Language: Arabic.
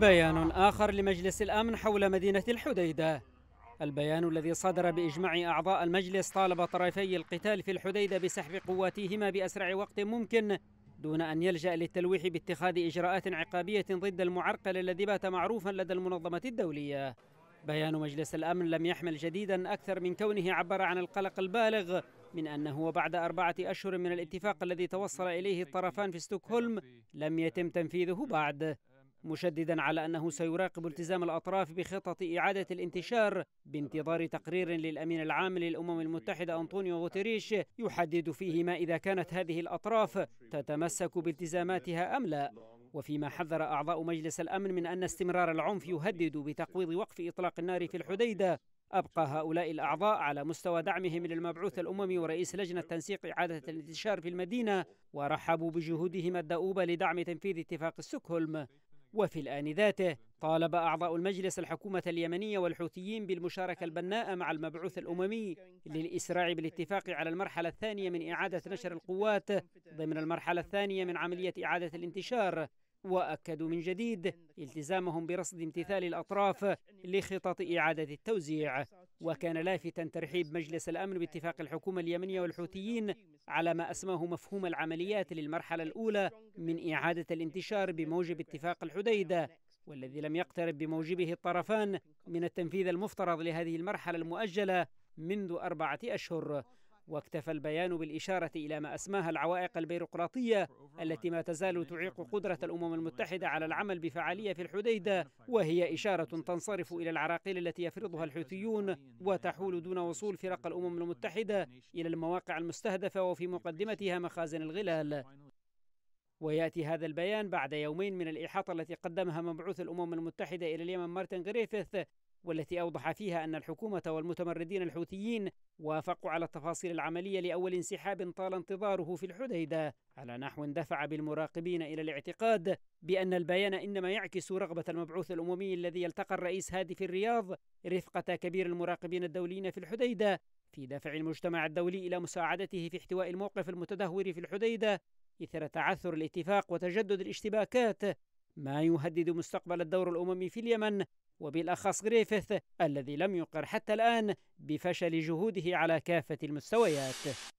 بيان آخر لمجلس الأمن حول مدينة الحديدة البيان الذي صدر بإجماع أعضاء المجلس طالب طرفي القتال في الحديدة بسحب قواتهما بأسرع وقت ممكن دون أن يلجأ للتلويح باتخاذ إجراءات عقابية ضد المعرقل الذي بات معروفا لدى المنظمة الدولية بيان مجلس الأمن لم يحمل جديدا أكثر من كونه عبر عن القلق البالغ من أنه بعد أربعة أشهر من الاتفاق الذي توصل إليه الطرفان في ستوكهولم لم يتم تنفيذه بعد مشددا على أنه سيراقب التزام الأطراف بخطط إعادة الانتشار بانتظار تقرير للأمين العام للأمم المتحدة أنطونيو غوتريش يحدد فيه ما إذا كانت هذه الأطراف تتمسك بالتزاماتها أم لا وفيما حذر أعضاء مجلس الأمن من أن استمرار العنف يهدد بتقويض وقف إطلاق النار في الحديدة أبقى هؤلاء الأعضاء على مستوى دعمهم للمبعوث الأممي ورئيس لجنة تنسيق إعادة الانتشار في المدينة ورحبوا بجهودهم الدؤوبة لدعم تنفيذ اتفاق ستوكهولم وفي الآن ذاته طالب أعضاء المجلس الحكومة اليمنية والحوثيين بالمشاركة البناءة مع المبعوث الأممي للإسراع بالاتفاق على المرحلة الثانية من إعادة نشر القوات ضمن المرحلة الثانية من عملية إعادة الانتشار وأكدوا من جديد التزامهم برصد امتثال الأطراف لخطط إعادة التوزيع وكان لافتا ترحيب مجلس الأمن باتفاق الحكومة اليمنية والحوثيين على ما أسماه مفهوم العمليات للمرحلة الأولى من إعادة الانتشار بموجب اتفاق الحديدة والذي لم يقترب بموجبه الطرفان من التنفيذ المفترض لهذه المرحلة المؤجلة منذ أربعة أشهر واكتفى البيان بالإشارة إلى ما أسماها العوائق البيروقراطية التي ما تزال تعيق قدرة الأمم المتحدة على العمل بفعالية في الحديدة وهي إشارة تنصرف إلى العراقيل التي يفرضها الحوثيون وتحول دون وصول فرق الأمم المتحدة إلى المواقع المستهدفة وفي مقدمتها مخازن الغلال ويأتي هذا البيان بعد يومين من الإحاطة التي قدمها مبعوث الأمم المتحدة إلى اليمن مارتن غريفيث والتي أوضح فيها أن الحكومة والمتمردين الحوثيين وافقوا على التفاصيل العملية لأول انسحاب طال انتظاره في الحديدة على نحو دفع بالمراقبين إلى الاعتقاد بأن البيان إنما يعكس رغبة المبعوث الأممي الذي التقى الرئيس هادي في الرياض رفقة كبير المراقبين الدوليين في الحديدة في دفع المجتمع الدولي إلى مساعدته في احتواء الموقف المتدهور في الحديدة إثر تعثر الاتفاق وتجدد الاشتباكات ما يهدد مستقبل الدور الأممي في اليمن وبالأخص غريفيث الذي لم يقر حتى الآن بفشل جهوده على كافة المستويات